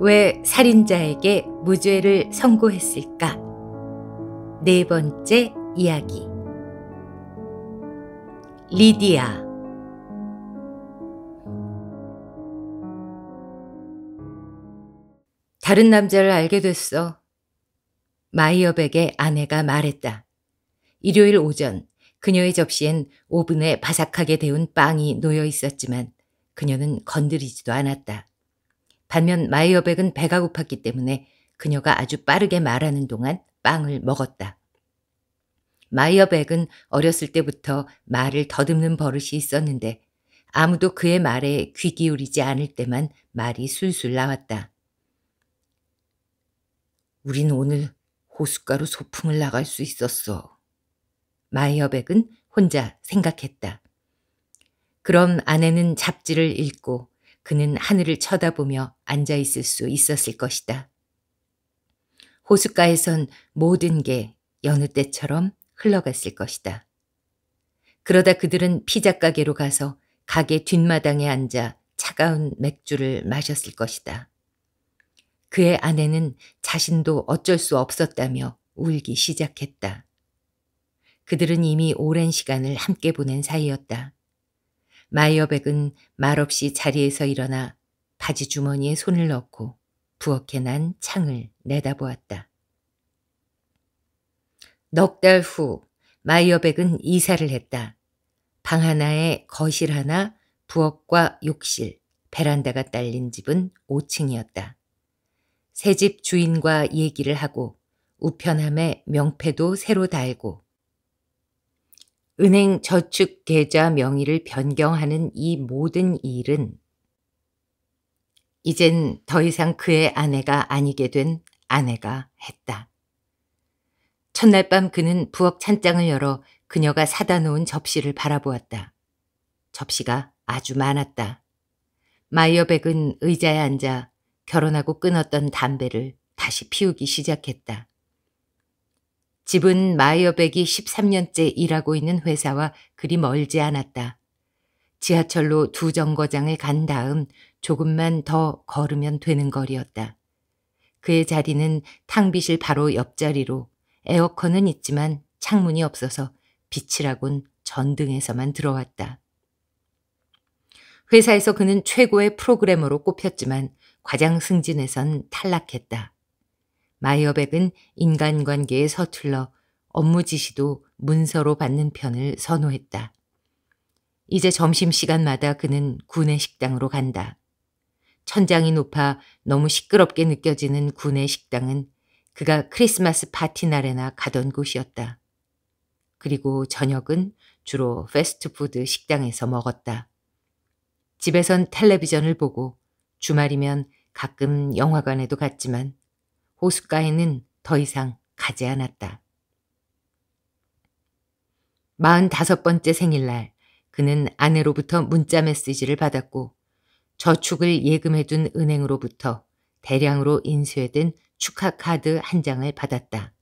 왜 살인자에게 무죄를 선고했을까? 네 번째 이야기. 리디아. 다른 남자를 알게 됐어. 마이어백의 아내가 말했다. 일요일 오전 그녀의 접시엔 오븐에 바삭하게 데운 빵이 놓여 있었지만 그녀는 건드리지도 않았다. 반면 마이어백은 배가 고팠기 때문에 그녀가 아주 빠르게 말하는 동안 빵을 먹었다. 마이어백은 어렸을 때부터 말을 더듬는 버릇이 있었는데 아무도 그의 말에 귀 기울이지 않을 때만 말이 술술 나왔다. 우린 오늘 호숫가로 소풍을 나갈 수 있었어. 마이어백은 혼자 생각했다. 그럼 아내는 잡지를 읽고 그는 하늘을 쳐다보며 앉아있을 수 있었을 것이다. 호숫가에선 모든 게 여느 때처럼 흘러갔을 것이다. 그러다 그들은 피자 가게로 가서 가게 뒷마당에 앉아 차가운 맥주를 마셨을 것이다. 그의 아내는 자신도 어쩔 수 없었다며 울기 시작했다. 그들은 이미 오랜 시간을 함께 보낸 사이였다. 마이어백은 말없이 자리에서 일어나 바지 주머니에 손을 넣고 부엌에 난 창을 내다보았다. 넉 달 후 마이어백은 이사를 했다. 방 하나에 거실 하나, 부엌과 욕실, 베란다가 딸린 집은 5층이었다. 새 집 주인과 얘기를 하고 우편함에 명패도 새로 달고 은행 저축 계좌 명의를 변경하는 이 모든 일은 이젠 더 이상 그의 아내가 아니게 된 아내가 했다. 첫날 밤 그는 부엌 찬장을 열어 그녀가 사다 놓은 접시를 바라보았다. 접시가 아주 많았다. 마이어백은 의자에 앉아 결혼하고 끊었던 담배를 다시 피우기 시작했다. 집은 마이어백이 13년째 일하고 있는 회사와 그리 멀지 않았다. 지하철로 두 정거장을 간 다음 조금만 더 걸으면 되는 거리였다. 그의 자리는 탕비실 바로 옆자리로 에어컨은 있지만 창문이 없어서 빛이라곤 전등에서만 들어왔다. 회사에서 그는 최고의 프로그래머로 꼽혔지만 과장 승진에선 탈락했다. 마이어백은 인간관계에 서툴러 업무 지시도 문서로 받는 편을 선호했다. 이제 점심시간마다 그는 군의 식당으로 간다. 천장이 높아 너무 시끄럽게 느껴지는 군의 식당은 그가 크리스마스 파티 날에나 가던 곳이었다. 그리고 저녁은 주로 패스트푸드 식당에서 먹었다. 집에선 텔레비전을 보고 주말이면 가끔 영화관에도 갔지만 호숫가에는 더 이상 가지 않았다. 45번째 생일날 그는 아내로부터 문자 메시지를 받았고 저축을 예금해둔 은행으로부터 대량으로 인쇄된 축하 카드 한 장을 받았다.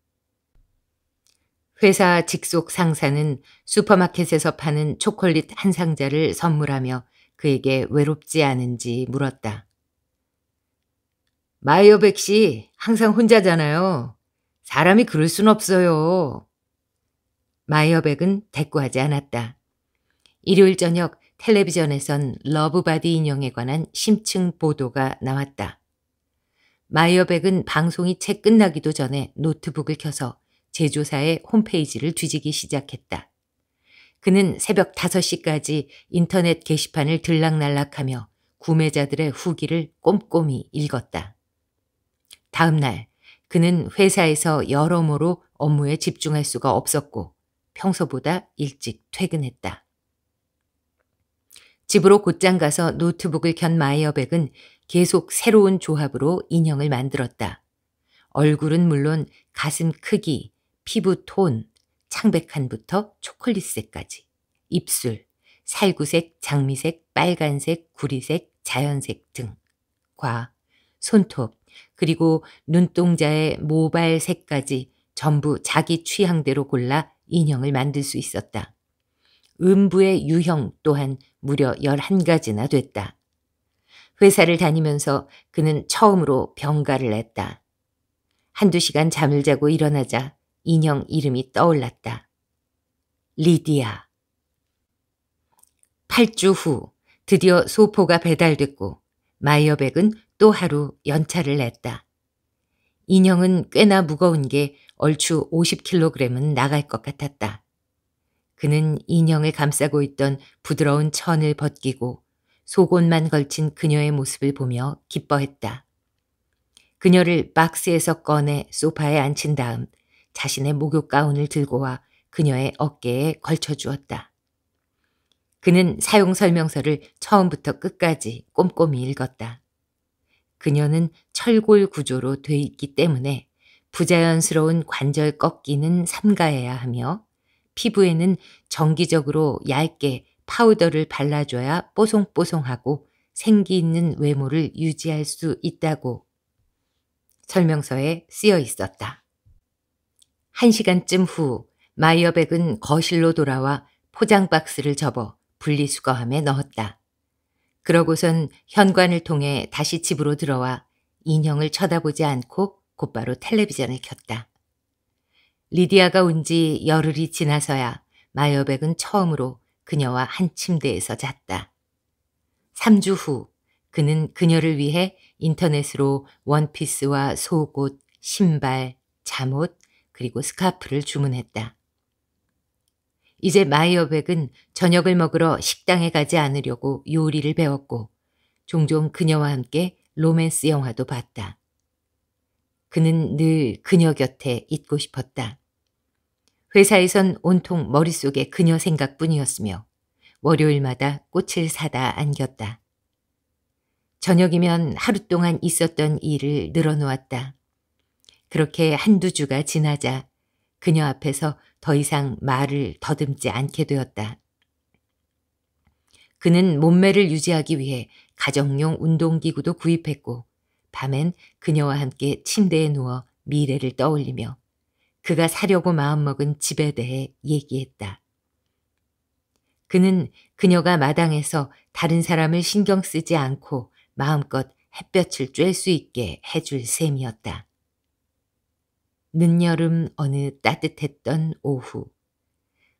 회사 직속 상사는 슈퍼마켓에서 파는 초콜릿 한 상자를 선물하며 그에게 외롭지 않은지 물었다. 마이어백 씨 항상 혼자잖아요. 사람이 그럴 순 없어요. 마이어백은 대꾸하지 않았다. 일요일 저녁 텔레비전에선 러브바디 인형에 관한 심층 보도가 나왔다. 마이어백은 방송이 채 끝나기도 전에 노트북을 켜서 제조사의 홈페이지를 뒤지기 시작했다. 그는 새벽 5시까지 인터넷 게시판을 들락날락하며 구매자들의 후기를 꼼꼼히 읽었다. 다음 날 그는 회사에서 여러모로 업무에 집중할 수가 없었고 평소보다 일찍 퇴근했다. 집으로 곧장 가서 노트북을 켠 마이어백은 계속 새로운 조합으로 인형을 만들었다. 얼굴은 물론 가슴 크기, 피부 톤, 창백한부터 초콜릿색까지, 입술, 살구색, 장미색, 빨간색, 구리색, 자연색 등과 손톱, 그리고 눈동자의 모발 색까지 전부 자기 취향대로 골라 인형을 만들 수 있었다. 음부의 유형 또한 무려 11가지나 됐다. 회사를 다니면서 그는 처음으로 병가를 냈다. 한두 시간 잠을 자고 일어나자 인형 이름이 떠올랐다. 리디아. 8주 후 드디어 소포가 배달됐고 마이어백은 또 하루 연차를 냈다. 인형은 꽤나 무거운 게 얼추 50kg은 나갈 것 같았다. 그는 인형을 감싸고 있던 부드러운 천을 벗기고 속옷만 걸친 그녀의 모습을 보며 기뻐했다. 그녀를 박스에서 꺼내 소파에 앉힌 다음 자신의 목욕 가운을 들고 와 그녀의 어깨에 걸쳐 주었다. 그는 사용 설명서를 처음부터 끝까지 꼼꼼히 읽었다. 그녀는 철골 구조로 돼 있기 때문에 부자연스러운 관절 꺾기는 삼가해야 하며 피부에는 정기적으로 얇게 파우더를 발라줘야 뽀송뽀송하고 생기 있는 외모를 유지할 수 있다고 설명서에 쓰여 있었다. 한 시간쯤 후 마이어백은 거실로 돌아와 포장박스를 접어 분리수거함에 넣었다. 그러고선 현관을 통해 다시 집으로 들어와 인형을 쳐다보지 않고 곧바로 텔레비전을 켰다. 리디아가 온 지 열흘이 지나서야 마여백은 처음으로 그녀와 한 침대에서 잤다. 3주 후 그는 그녀를 위해 인터넷으로 원피스와 속옷, 신발, 잠옷, 그리고 스카프를 주문했다. 이제 마이어백은 저녁을 먹으러 식당에 가지 않으려고 요리를 배웠고 종종 그녀와 함께 로맨스 영화도 봤다. 그는 늘 그녀 곁에 있고 싶었다. 회사에선 온통 머릿속에 그녀 생각뿐이었으며 월요일마다 꽃을 사다 안겼다. 저녁이면 하루 동안 있었던 일을 늘어놓았다. 그렇게 한두 주가 지나자 그녀 앞에서 더 이상 말을 더듬지 않게 되었다. 그는 몸매를 유지하기 위해 가정용 운동기구도 구입했고 밤엔 그녀와 함께 침대에 누워 미래를 떠올리며 그가 사려고 마음먹은 집에 대해 얘기했다. 그는 그녀가 마당에서 다른 사람을 신경 쓰지 않고 마음껏 햇볕을 쬐 수 있게 해줄 셈이었다. 늦여름 어느 따뜻했던 오후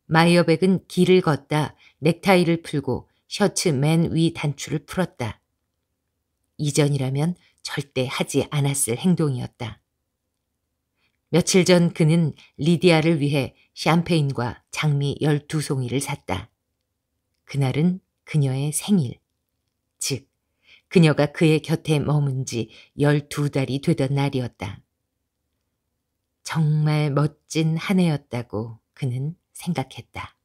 마이어백은 길을 걷다 넥타이를 풀고 셔츠 맨 위 단추를 풀었다. 이전이라면 절대 하지 않았을 행동이었다. 며칠 전 그는 리디아를 위해 샴페인과 장미 12송이를 샀다. 그날은 그녀의 생일. 즉, 그녀가 그의 곁에 머문 지 12달이 되던 날이었다. 정말 멋진 한 해였다고 그는 생각했다.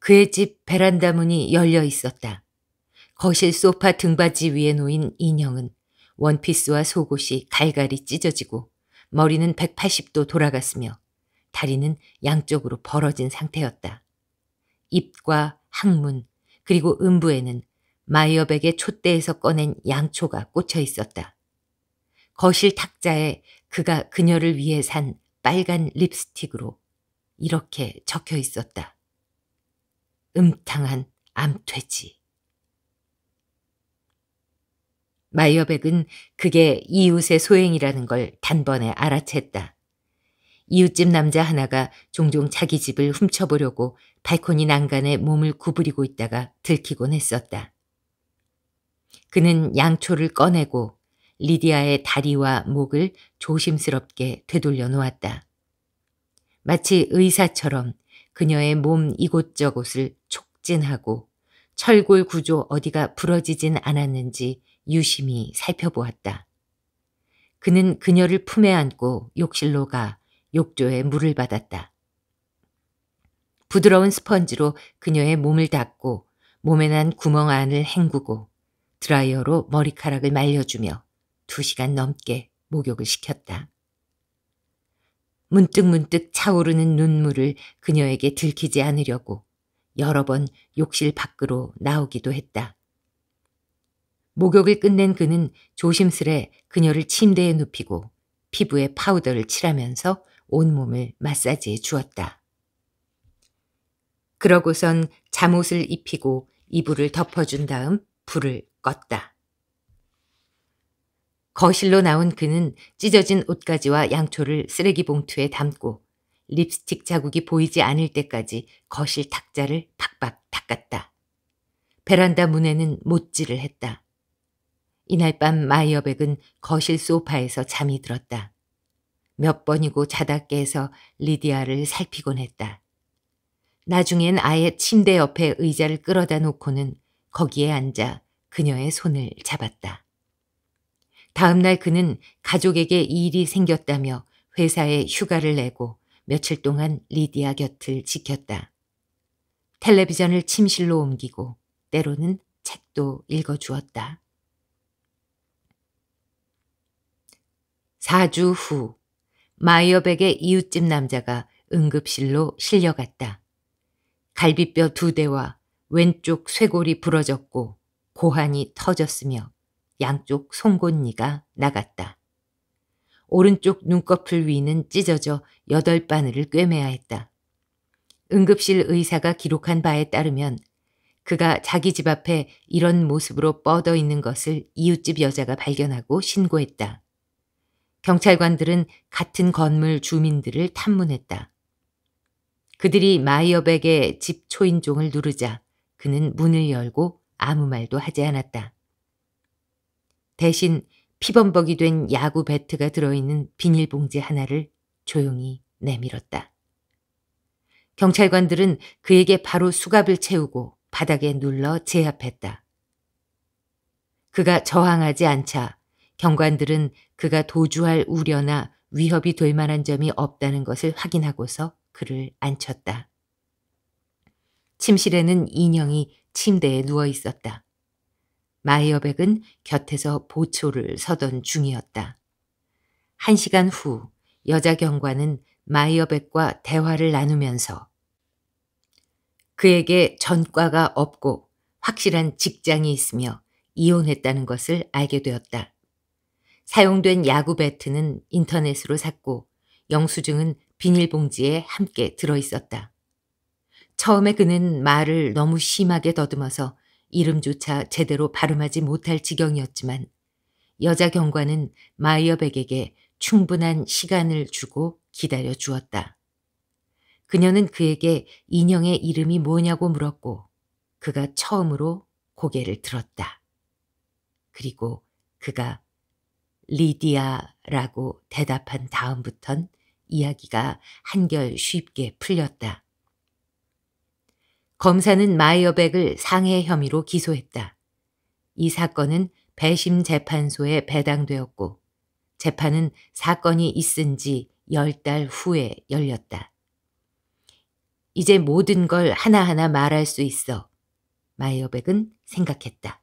그의 집 베란다 문이 열려 있었다. 거실 소파 등받이 위에 놓인 인형은 원피스와 속옷이 갈갈이 찢어지고 머리는 180도 돌아갔으며 다리는 양쪽으로 벌어진 상태였다. 입과 항문 그리고 음부에는 마이어백의 촛대에서 꺼낸 양초가 꽂혀 있었다. 거실 탁자에 그가 그녀를 위해 산 빨간 립스틱으로 이렇게 적혀 있었다. 음탕한 암퇴지. 마이어백은 그게 이웃의 소행이라는 걸 단번에 알아챘다. 이웃집 남자 하나가 종종 자기 집을 훔쳐보려고 발코니 난간에 몸을 구부리고 있다가 들키곤 했었다. 그는 양초를 꺼내고 리디아의 다리와 목을 조심스럽게 되돌려 놓았다. 마치 의사처럼 그녀의 몸 이곳저곳을 촉진하고 철골 구조 어디가 부러지진 않았는지 유심히 살펴보았다. 그는 그녀를 품에 안고 욕실로 가 욕조에 물을 받았다. 부드러운 스펀지로 그녀의 몸을 닦고 몸에 난 구멍 안을 헹구고 드라이어로 머리카락을 말려주며 2시간 넘게 목욕을 시켰다. 문득문득 차오르는 눈물을 그녀에게 들키지 않으려고 여러 번 욕실 밖으로 나오기도 했다. 목욕을 끝낸 그는 조심스레 그녀를 침대에 눕히고 피부에 파우더를 칠하면서 온몸을 마사지해 주었다. 그러고선 잠옷을 입히고 이불을 덮어준 다음 불을 껐다. 거실로 나온 그는 찢어진 옷가지와 양초를 쓰레기 봉투에 담고 립스틱 자국이 보이지 않을 때까지 거실 탁자를 박박 닦았다. 베란다 문에는 못질을 했다. 이날 밤 마이어백은 거실 소파에서 잠이 들었다. 몇 번이고 자다 깨서 리디아를 살피곤 했다. 나중엔 아예 침대 옆에 의자를 끌어다 놓고는 거기에 앉아 그녀의 손을 잡았다. 다음 날 그는 가족에게 일이 생겼다며 회사에 휴가를 내고 며칠 동안 리디아 곁을 지켰다. 텔레비전을 침실로 옮기고 때로는 책도 읽어주었다. 4주 후 마이어백의 이웃집 남자가 응급실로 실려갔다. 갈비뼈 두 대와 왼쪽 쇄골이 부러졌고 고환이 터졌으며 양쪽 송곳니가 나갔다. 오른쪽 눈꺼풀 위는 찢어져 여덟 바늘을 꿰매야 했다. 응급실 의사가 기록한 바에 따르면 그가 자기 집 앞에 이런 모습으로 뻗어 있는 것을 이웃집 여자가 발견하고 신고했다. 경찰관들은 같은 건물 주민들을 탐문했다. 그들이 마이어백의 집 초인종을 누르자 그는 문을 열고 아무 말도 하지 않았다. 대신 피범벅이 된 야구 배트가 들어있는 비닐봉지 하나를 조용히 내밀었다. 경찰관들은 그에게 바로 수갑을 채우고 바닥에 눌러 제압했다. 그가 저항하지 않자 경관들은 그가 도주할 우려나 위협이 될 만한 점이 없다는 것을 확인하고서 그를 앉혔다. 침실에는 인형이 침대에 누워 있었다. 마이어백은 곁에서 보초를 서던 중이었다. 한 시간 후 여자 경관은 마이어백과 대화를 나누면서 그에게 전과가 없고 확실한 직장이 있으며 이혼했다는 것을 알게 되었다. 사용된 야구 배트는 인터넷으로 샀고 영수증은 비닐봉지에 함께 들어 있었다. 처음에 그는 말을 너무 심하게 더듬어서 이름조차 제대로 발음하지 못할 지경이었지만 여자 경관은 마이어백에게 충분한 시간을 주고 기다려 주었다. 그녀는 그에게 인형의 이름이 뭐냐고 물었고 그가 처음으로 고개를 들었다. 그리고 그가 리디아라고 대답한 다음부턴 이야기가 한결 쉽게 풀렸다. 검사는 마이어백을 상해 혐의로 기소했다. 이 사건은 배심 재판소에 배당되었고 재판은 사건이 있은 지 열 달 후에 열렸다. 이제 모든 걸 하나하나 말할 수 있어. 마이어백은 생각했다.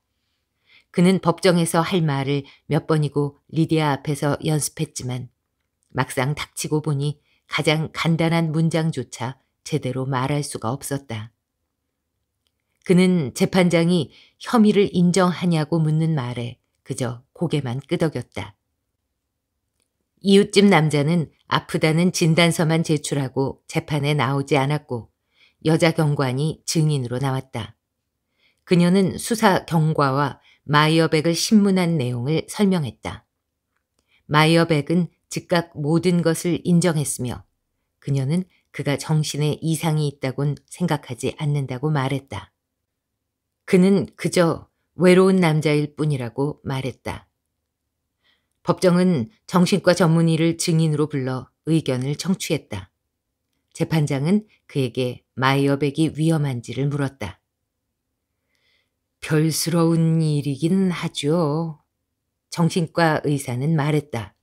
그는 법정에서 할 말을 몇 번이고 리디아 앞에서 연습했지만 막상 닥치고 보니 가장 간단한 문장조차 제대로 말할 수가 없었다. 그는 재판장이 혐의를 인정하냐고 묻는 말에 그저 고개만 끄덕였다. 이웃집 남자는 아프다는 진단서만 제출하고 재판에 나오지 않았고 여자 경관이 증인으로 나왔다. 그녀는 수사 경과와 마이어백을 신문한 내용을 설명했다. 마이어백은 즉각 모든 것을 인정했으며 그녀는 그가 정신에 이상이 있다곤 생각하지 않는다고 말했다. 그는 그저 외로운 남자일 뿐이라고 말했다. 법정은 정신과 전문의를 증인으로 불러 의견을 청취했다. 재판장은 그에게 마이어백이 위험한지를 물었다. 별스러운 일이긴 하죠. 정신과 의사는 말했다.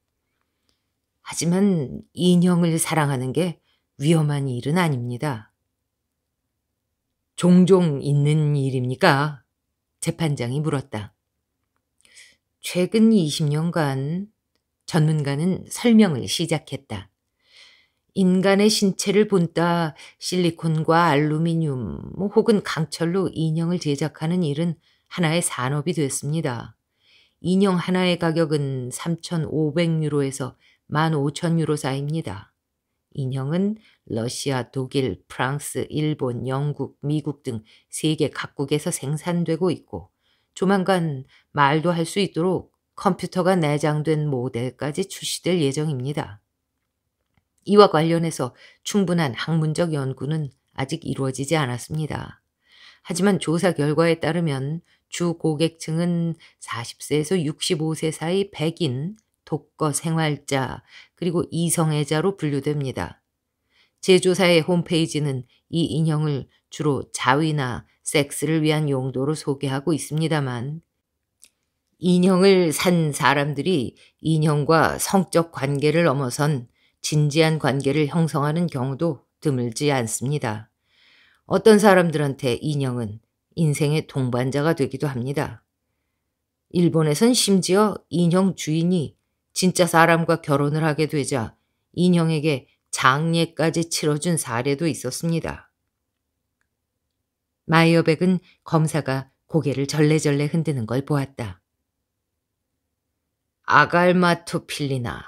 하지만 인형을 사랑하는 게 위험한 일은 아닙니다. 종종 있는 일입니까? 재판장이 물었다. 최근 20년간 전문가는 설명을 시작했다. 인간의 신체를 본따 실리콘과 알루미늄 혹은 강철로 인형을 제작하는 일은 하나의 산업이 됐습니다. 인형 하나의 가격은 3,500유로에서 15,000유로 사이입니다. 인형은 러시아, 독일, 프랑스, 일본, 영국, 미국 등 세계 각국에서 생산되고 있고 조만간 말도 할 수 있도록 컴퓨터가 내장된 모델까지 출시될 예정입니다. 이와 관련해서 충분한 학문적 연구는 아직 이루어지지 않았습니다. 하지만 조사 결과에 따르면 주 고객층은 40세에서 65세 사이 백인, 독거 생활자, 그리고 이성애자로 분류됩니다. 제조사의 홈페이지는 이 인형을 주로 자위나 섹스를 위한 용도로 소개하고 있습니다만 인형을 산 사람들이 인형과 성적 관계를 넘어선 진지한 관계를 형성하는 경우도 드물지 않습니다. 어떤 사람들한테 인형은 인생의 동반자가 되기도 합니다. 일본에선 심지어 인형 주인이 진짜 사람과 결혼을 하게 되자 인형에게 장례까지 치러준 사례도 있었습니다. 마이어백은 검사가 고개를 절레절레 흔드는 걸 보았다. 아갈마투필리나즉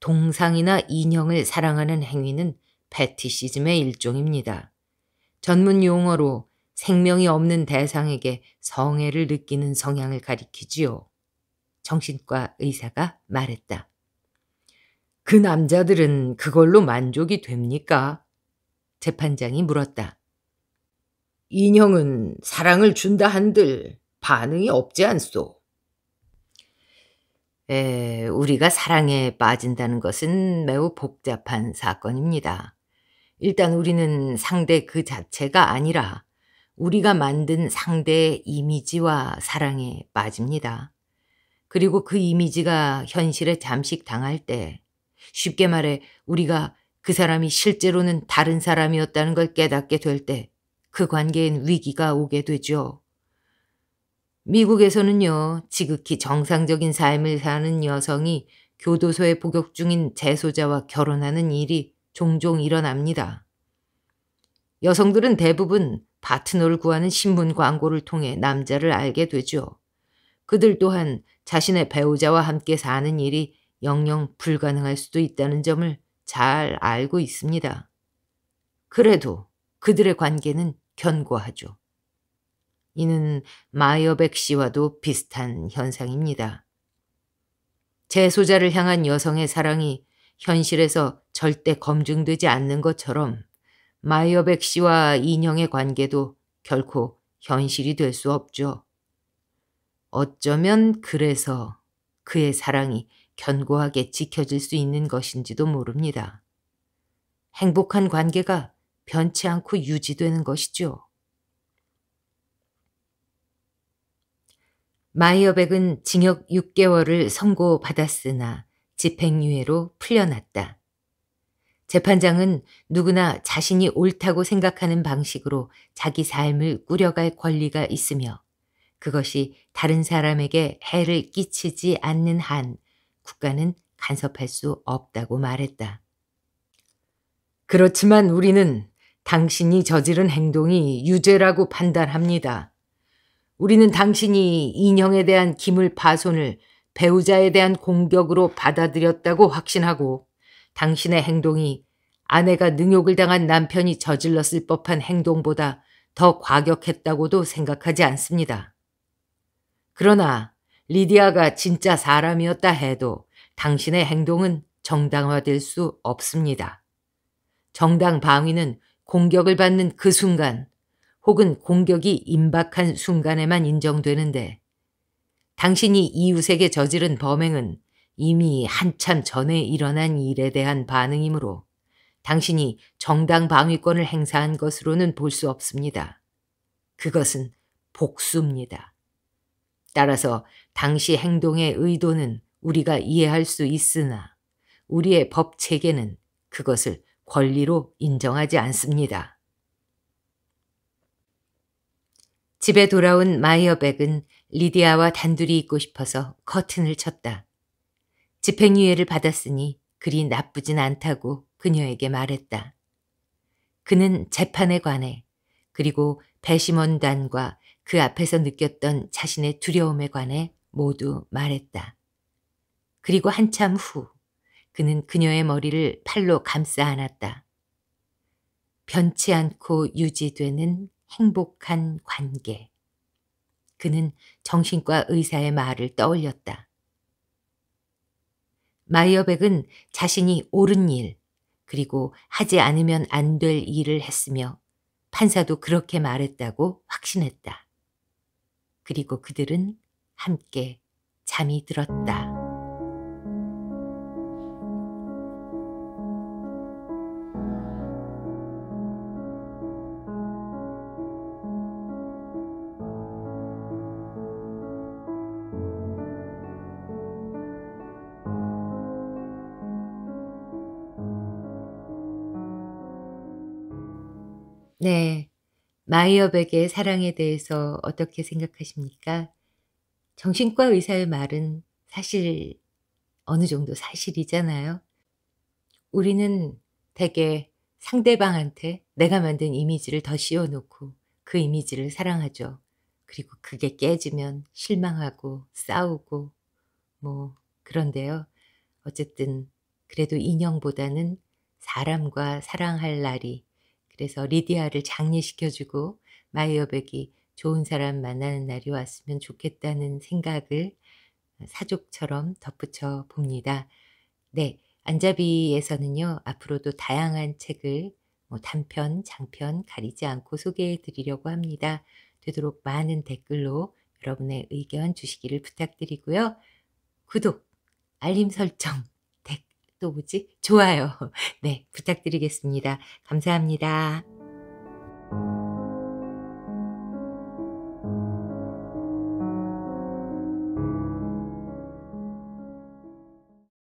동상이나 인형을 사랑하는 행위는 패티시즘의 일종입니다. 전문 용어로 생명이 없는 대상에게 성애를 느끼는 성향을 가리키지요. 정신과 의사가 말했다. 그 남자들은 그걸로 만족이 됩니까? 재판장이 물었다. 인형은 사랑을 준다 한들 반응이 없지 않소. 에, 우리가 사랑에 빠진다는 것은 매우 복잡한 사건입니다. 일단 우리는 상대 그 자체가 아니라 우리가 만든 상대의 이미지와 사랑에 빠집니다. 그리고 그 이미지가 현실에 잠식당할 때 쉽게 말해 우리가 그 사람이 실제로는 다른 사람이었다는 걸 깨닫게 될 때 그 관계엔 위기가 오게 되죠. 미국에서는요, 지극히 정상적인 삶을 사는 여성이 교도소에 복역 중인 재소자와 결혼하는 일이 종종 일어납니다. 여성들은 대부분 파트너를 구하는 신문 광고를 통해 남자를 알게 되죠. 그들 또한 자신의 배우자와 함께 사는 일이 영영 불가능할 수도 있다는 점을 잘 알고 있습니다. 그래도 그들의 관계는 견고하죠. 이는 마이어백 씨와도 비슷한 현상입니다. 재소자를 향한 여성의 사랑이 현실에서 절대 검증되지 않는 것처럼 마이어백 씨와 인형의 관계도 결코 현실이 될 수 없죠. 어쩌면 그래서 그의 사랑이 견고하게 지켜질 수 있는 것인지도 모릅니다. 행복한 관계가 변치 않고 유지되는 것이죠. 마이어백은 징역 6개월을 선고받았으나 집행유예로 풀려났다. 재판장은 누구나 자신이 옳다고 생각하는 방식으로 자기 삶을 꾸려갈 권리가 있으며 그것이 다른 사람에게 해를 끼치지 않는 한 국가는 간섭할 수 없다고 말했다. 그렇지만 우리는 당신이 저지른 행동이 유죄라고 판단합니다. 우리는 당신이 인형에 대한 기물 파손을 배우자에 대한 공격으로 받아들였다고 확신하고 당신의 행동이 아내가 능욕을 당한 남편이 저질렀을 법한 행동보다 더 과격했다고도 생각하지 않습니다. 그러나 리디아가 진짜 사람이었다 해도 당신의 행동은 정당화될 수 없습니다. 정당 방위는 공격을 받는 그 순간 혹은 공격이 임박한 순간에만 인정되는데 당신이 이웃에게 저지른 범행은 이미 한참 전에 일어난 일에 대한 반응이므로 당신이 정당 방위권을 행사한 것으로는 볼 수 없습니다. 그것은 복수입니다. 따라서 당시 행동의 의도는 우리가 이해할 수 있으나 우리의 법 체계는 그것을 권리로 인정하지 않습니다. 집에 돌아온 마이어백은 리디아와 단둘이 있고 싶어서 커튼을 쳤다. 집행유예를 받았으니 그리 나쁘진 않다고 그녀에게 말했다. 그는 재판에 관해 그리고 배심원단과 그 앞에서 느꼈던 자신의 두려움에 관해 모두 말했다. 그리고 한참 후 그는 그녀의 머리를 팔로 감싸 안았다. 변치 않고 유지되는 행복한 관계. 그는 정신과 의사의 말을 떠올렸다. 마이어백은 자신이 옳은 일, 그리고 하지 않으면 안 될 일을 했으며 판사도 그렇게 말했다고 확신했다. 그리고 그들은 함께 잠이 들었다. 네, 마이어에게 사랑에 대해서 어떻게 생각하십니까? 정신과 의사의 말은 사실 어느 정도 사실이잖아요. 우리는 대개 상대방한테 내가 만든 이미지를 더 씌워놓고 그 이미지를 사랑하죠. 그리고 그게 깨지면 실망하고 싸우고 뭐 그런데요. 어쨌든 그래도 인형보다는 사람과 사랑할 날이 그래서 리디아를 장례시켜주고 마이어백이 좋은 사람 만나는 날이 왔으면 좋겠다는 생각을 사족처럼 덧붙여 봅니다. 네, 안자비에서는요. 앞으로도 다양한 책을 뭐 단편, 장편 가리지 않고 소개해 드리려고 합니다. 되도록 많은 댓글로 여러분의 의견 주시기를 부탁드리고요. 구독, 알림 설정 또 뭐지? 좋아요. 네, 부탁드리겠습니다. 감사합니다.